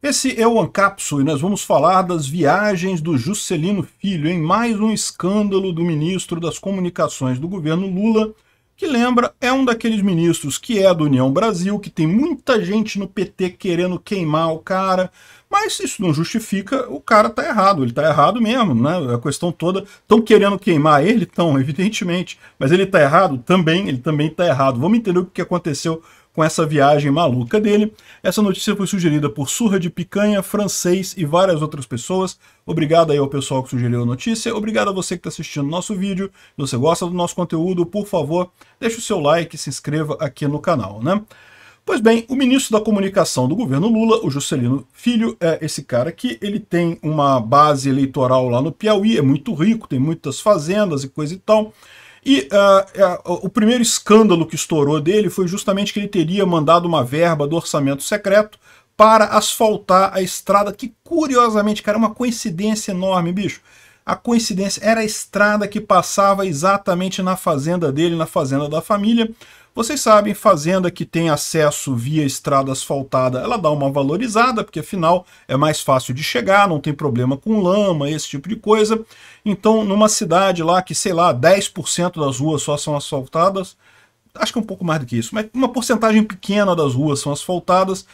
Esse é o Ancapso e nós vamos falar das viagens do Juscelino Filho em mais um escândalo do ministro das comunicações do governo Lula, que lembra, é um daqueles ministros que é do União Brasil, que tem muita gente no PT querendo queimar o cara, mas isso não justifica, o cara tá errado, ele tá errado mesmo, né? A questão toda, estão querendo queimar ele? Estão, evidentemente, mas ele tá errado também, ele também tá errado. Vamos entender o que aconteceu com essa viagem maluca dele. Essa notícia foi sugerida por Surra de Picanha, Francês e várias outras pessoas. Obrigado aí ao pessoal que sugeriu a notícia. Obrigado a você que está assistindo nosso vídeo. Se você gosta do nosso conteúdo, por favor, deixe o seu like e se inscreva aqui no canal, né? Pois bem, o ministro da comunicação do governo Lula, o Juscelino Filho, é esse cara aqui, ele tem uma base eleitoral lá no Piauí, é muito rico, tem muitas fazendas e coisa e tal. E uh, uh, o primeiro escândalo que estourou dele foi justamente que ele teria mandado uma verba do orçamento secreto para asfaltar a estrada, que curiosamente, cara, é uma coincidência enorme, bicho. A coincidência era a estrada que passava exatamente na fazenda dele, na fazenda da família, vocês sabem, fazenda que tem acesso via estrada asfaltada, ela dá uma valorizada, porque afinal é mais fácil de chegar, não tem problema com lama, esse tipo de coisa. Então, numa cidade lá que, sei lá, 10% das ruas só são asfaltadas, acho que é um pouco mais do que isso, mas uma porcentagem pequena das ruas são asfaltadas,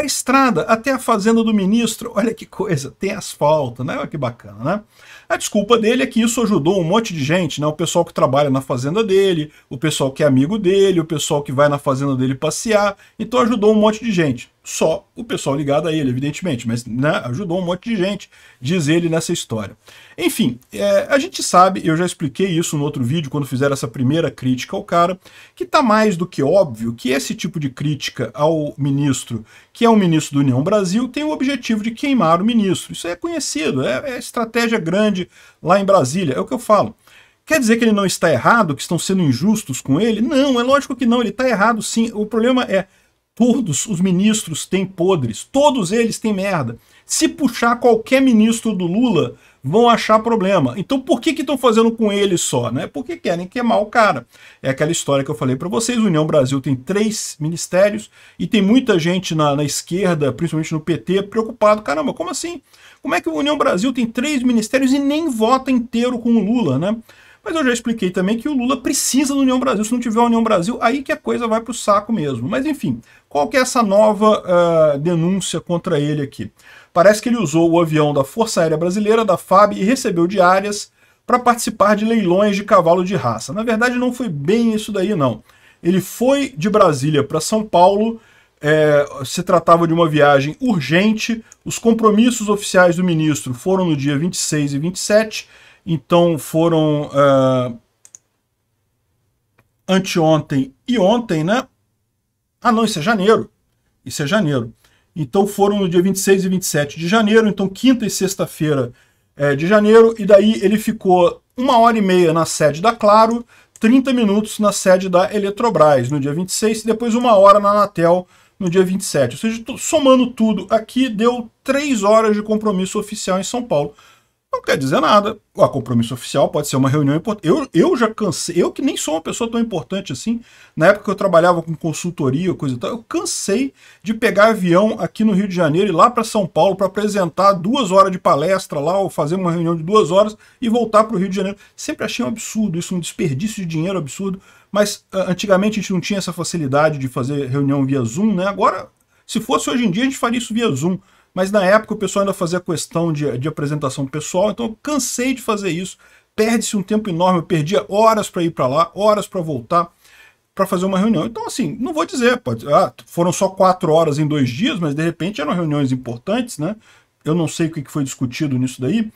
a estrada até a fazenda do ministro, olha que coisa, tem asfalto, né? Olha que bacana, né? A desculpa dele é que isso ajudou um monte de gente, né? O pessoal que trabalha na fazenda dele, o pessoal que é amigo dele, o pessoal que vai na fazenda dele passear, então ajudou um monte de gente só o pessoal ligado a ele, evidentemente, mas né, ajudou um monte de gente, diz ele nessa história. Enfim, é, a gente sabe, eu já expliquei isso no outro vídeo, quando fizeram essa primeira crítica ao cara, que está mais do que óbvio que esse tipo de crítica ao ministro, que é um ministro do União Brasil, tem o objetivo de queimar o ministro. Isso é conhecido, é, é estratégia grande lá em Brasília, é o que eu falo. Quer dizer que ele não está errado, que estão sendo injustos com ele? Não, é lógico que não, ele está errado sim. O problema é todos os ministros têm podres, todos eles têm merda. Se puxar qualquer ministro do Lula, vão achar problema. Então por que estão fazendo com ele só? Né? Porque querem queimar o cara. É aquela história que eu falei para vocês, União Brasil tem três ministérios e tem muita gente na, na esquerda, principalmente no PT, preocupado. Caramba, como assim? Como é que o União Brasil tem três ministérios e nem vota inteiro com o Lula, né? Mas eu já expliquei também que o Lula precisa da União Brasil. Se não tiver a União Brasil, aí que a coisa vai para o saco mesmo. Mas enfim, qual que é essa nova uh, denúncia contra ele aqui? Parece que ele usou o avião da Força Aérea Brasileira, da FAB, e recebeu diárias para participar de leilões de cavalo de raça. Na verdade, não foi bem isso daí, não. Ele foi de Brasília para São Paulo, é, se tratava de uma viagem urgente, os compromissos oficiais do ministro foram no dia 26 e 27, então foram uh, anteontem e ontem, né? Ah, não, isso é janeiro. Isso é janeiro. Então foram no dia 26 e 27 de janeiro, então quinta e sexta-feira é, de janeiro, e daí ele ficou uma hora e meia na sede da Claro, 30 minutos na sede da Eletrobras no dia 26 e depois uma hora na Anatel no dia 27. Ou seja, somando tudo aqui, deu três horas de compromisso oficial em São Paulo não quer dizer nada. O compromisso oficial pode ser uma reunião importante. Eu, eu já cansei, eu que nem sou uma pessoa tão importante assim, na época que eu trabalhava com consultoria, coisa e tal, eu cansei de pegar avião aqui no Rio de Janeiro e lá para São Paulo para apresentar duas horas de palestra lá, ou fazer uma reunião de duas horas e voltar para o Rio de Janeiro. Sempre achei um absurdo isso, um desperdício de dinheiro absurdo, mas ah, antigamente a gente não tinha essa facilidade de fazer reunião via Zoom, né? Agora, se fosse hoje em dia, a gente faria isso via Zoom. Mas na época o pessoal ainda fazia questão de, de apresentação pessoal, então eu cansei de fazer isso. Perde-se um tempo enorme, eu perdia horas para ir para lá, horas para voltar para fazer uma reunião. Então, assim, não vou dizer, pode, ah, foram só quatro horas em dois dias, mas de repente eram reuniões importantes, né? Eu não sei o que foi discutido nisso daí.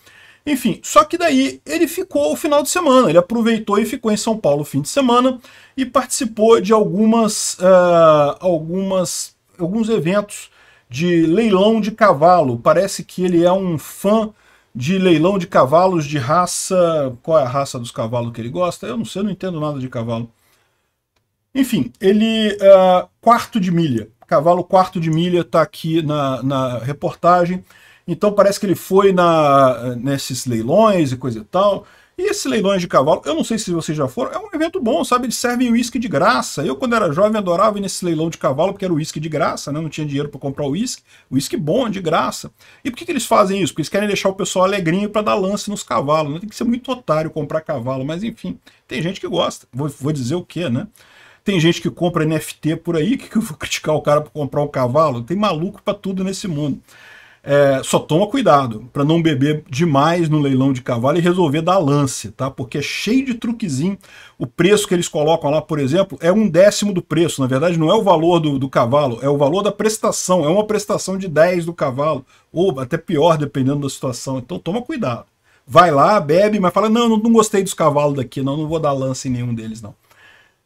Enfim, só que daí ele ficou o final de semana, ele aproveitou e ficou em São Paulo o fim de semana e participou de algumas, uh, algumas alguns eventos de leilão de cavalo. Parece que ele é um fã de leilão de cavalos de raça. Qual é a raça dos cavalos que ele gosta? Eu não sei, eu não entendo nada de cavalo. Enfim, ele. Uh, quarto de milha. Cavalo quarto de milha está aqui na, na reportagem. Então parece que ele foi na, nesses leilões e coisa e tal. E esse leilões de cavalo, eu não sei se vocês já foram, é um evento bom, sabe? Eles servem uísque de graça. Eu, quando era jovem, adorava ir nesse leilão de cavalo, porque era uísque de graça, né? Não tinha dinheiro para comprar uísque. Uísque bom, de graça. E por que, que eles fazem isso? Porque eles querem deixar o pessoal alegrinho para dar lance nos cavalos. Né? Tem que ser muito otário comprar cavalo, mas enfim, tem gente que gosta. Vou, vou dizer o quê, né? Tem gente que compra NFT por aí, que, que eu vou criticar o cara por comprar um cavalo? Tem maluco para tudo nesse mundo. É, só toma cuidado para não beber demais no leilão de cavalo e resolver dar lance, tá? Porque é cheio de truquezinho. O preço que eles colocam lá, por exemplo, é um décimo do preço. Na verdade, não é o valor do, do cavalo, é o valor da prestação. É uma prestação de 10 do cavalo, ou até pior, dependendo da situação. Então toma cuidado. Vai lá, bebe, mas fala, não, não, não gostei dos cavalos daqui, não, não vou dar lance em nenhum deles, não.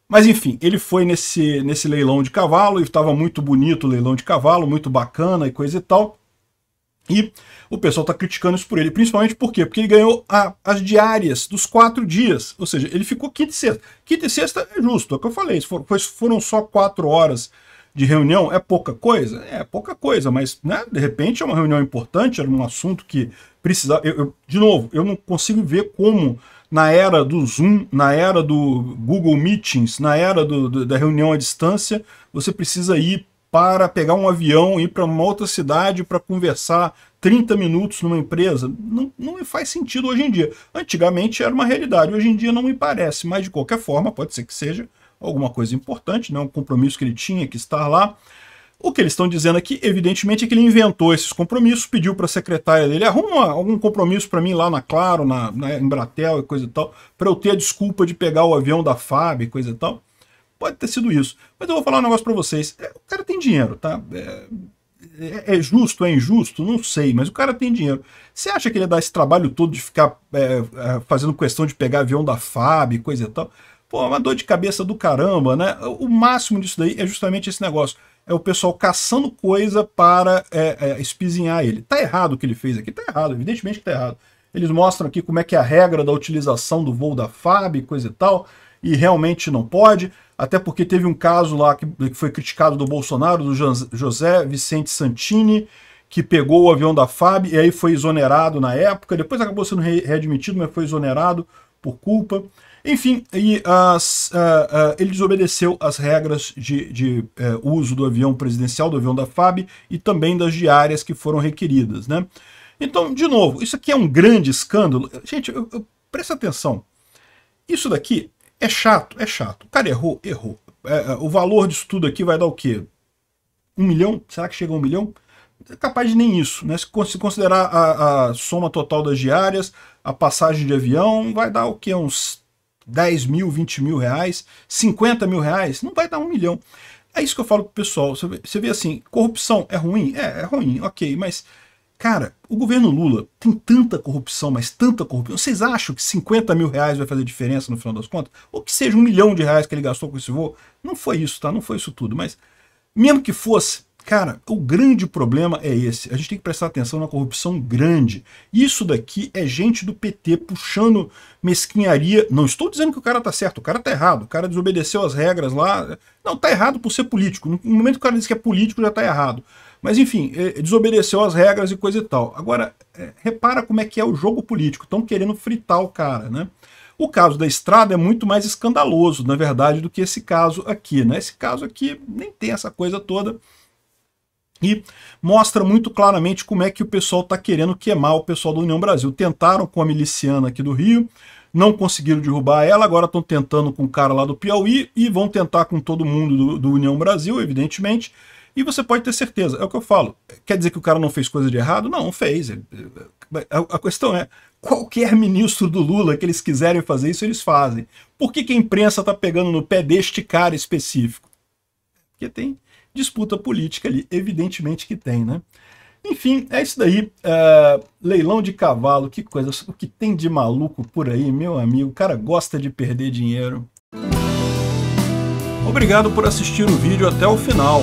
Mas enfim, ele foi nesse, nesse leilão de cavalo, e estava muito bonito o leilão de cavalo, muito bacana e coisa e tal e o pessoal está criticando isso por ele, principalmente por quê? Porque ele ganhou a, as diárias dos quatro dias, ou seja, ele ficou quinta e sexta. Quinta e sexta é justo, é o que eu falei, foram, foram só quatro horas de reunião, é pouca coisa? É pouca coisa, mas né, de repente é uma reunião importante, era um assunto que precisava... Eu, eu, de novo, eu não consigo ver como na era do Zoom, na era do Google Meetings, na era do, do, da reunião à distância, você precisa ir para pegar um avião e ir para uma outra cidade para conversar 30 minutos numa empresa. Não, não faz sentido hoje em dia. Antigamente era uma realidade, hoje em dia não me parece, mas de qualquer forma pode ser que seja alguma coisa importante, né? um compromisso que ele tinha que estar lá. O que eles estão dizendo aqui, evidentemente, é que ele inventou esses compromissos, pediu para a secretária dele, arruma algum compromisso para mim lá na Claro, na, na Embratel e coisa e tal, para eu ter a desculpa de pegar o avião da FAB e coisa e tal. Pode ter sido isso. Mas eu vou falar um negócio para vocês. É, o cara tem dinheiro, tá? É, é, é, justo, é injusto? Não sei, mas o cara tem dinheiro. Você acha que ele ia dar esse trabalho todo de ficar é, é fazendo questão de pegar avião da FAB, coisa e tal? Pô, é uma dor de cabeça do caramba, né? O máximo disso daí é justamente esse negócio. É o pessoal caçando coisa para é, é, espizinhar ele. Tá errado o que ele fez aqui, tá errado, evidentemente que tá errado. Eles mostram aqui como é que é a regra da utilização do voo da FAB, coisa e tal, e realmente não pode até porque teve um caso lá que, que foi criticado do Bolsonaro, do José Vicente Santini, que pegou o avião da FAB e aí foi exonerado na época, depois acabou sendo readmitido, mas foi exonerado por culpa. Enfim, e, as, uh, uh, ele desobedeceu as regras de, de uh, uso do avião presidencial, do avião da FAB e também das diárias que foram requeridas. Né? Então, de novo, isso aqui é um grande escândalo. Gente, eu, eu, presta atenção. Isso daqui é chato, é chato. O cara errou, errou. É, é, o valor disso tudo aqui vai dar o quê? Um milhão? Será que chega a um milhão? É capaz de nem isso, né? Se considerar a, a soma total das diárias, a passagem de avião, vai dar o quê? Uns 10 mil, 20 mil reais, 50 mil reais? Não vai dar um milhão. É isso que eu falo pro pessoal. Você vê, você vê assim, corrupção é ruim? É, é ruim, ok, mas Cara, o governo Lula tem tanta corrupção, mas tanta corrupção. Vocês acham que 50 mil reais vai fazer diferença no final das contas? Ou que seja um milhão de reais que ele gastou com esse voo? Não foi isso, tá? Não foi isso tudo. Mas mesmo que fosse, cara, o grande problema é esse. A gente tem que prestar atenção na corrupção grande. Isso daqui é gente do PT puxando mesquinharia. Não estou dizendo que o cara tá certo, o cara tá errado. O cara desobedeceu as regras lá. Não, tá errado por ser político. No momento que o cara diz que é político, já tá errado. Mas enfim, é, desobedeceu as regras e coisa e tal. Agora, é, repara como é que é o jogo político. Estão querendo fritar o cara, né? O caso da estrada é muito mais escandaloso, na verdade, do que esse caso aqui. Né? Esse caso aqui nem tem essa coisa toda e mostra muito claramente como é que o pessoal está querendo queimar o pessoal da União Brasil. Tentaram com a miliciana aqui do Rio, não conseguiram derrubar ela, agora estão tentando com o cara lá do Piauí e vão tentar com todo mundo do, do União Brasil, evidentemente. E você pode ter certeza, é o que eu falo. Quer dizer que o cara não fez coisa de errado? Não, fez. É, é, a questão é, qualquer ministro do Lula que eles quiserem fazer isso, eles fazem. Por que, que a imprensa está pegando no pé deste cara específico? Porque tem disputa política ali, evidentemente que tem, né? Enfim, é isso daí. Uh, leilão de cavalo, que coisa. O que tem de maluco por aí, meu amigo? O cara gosta de perder dinheiro. Obrigado por assistir o vídeo até o final.